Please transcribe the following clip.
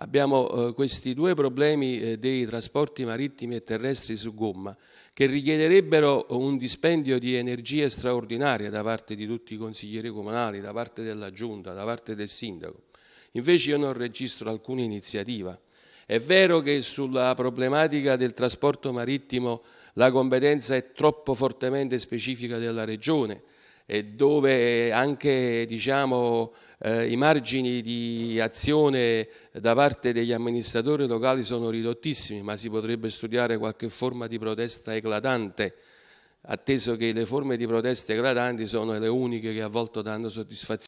Abbiamo eh, questi due problemi eh, dei trasporti marittimi e terrestri su gomma che richiederebbero un dispendio di energia straordinaria da parte di tutti i consiglieri comunali, da parte della giunta, da parte del sindaco. Invece io non registro alcuna iniziativa. È vero che sulla problematica del trasporto marittimo la competenza è troppo fortemente specifica della Regione, dove anche diciamo, eh, i margini di azione da parte degli amministratori locali sono ridottissimi, ma si potrebbe studiare qualche forma di protesta eclatante, atteso che le forme di protesta eclatanti sono le uniche che a volte danno soddisfazione.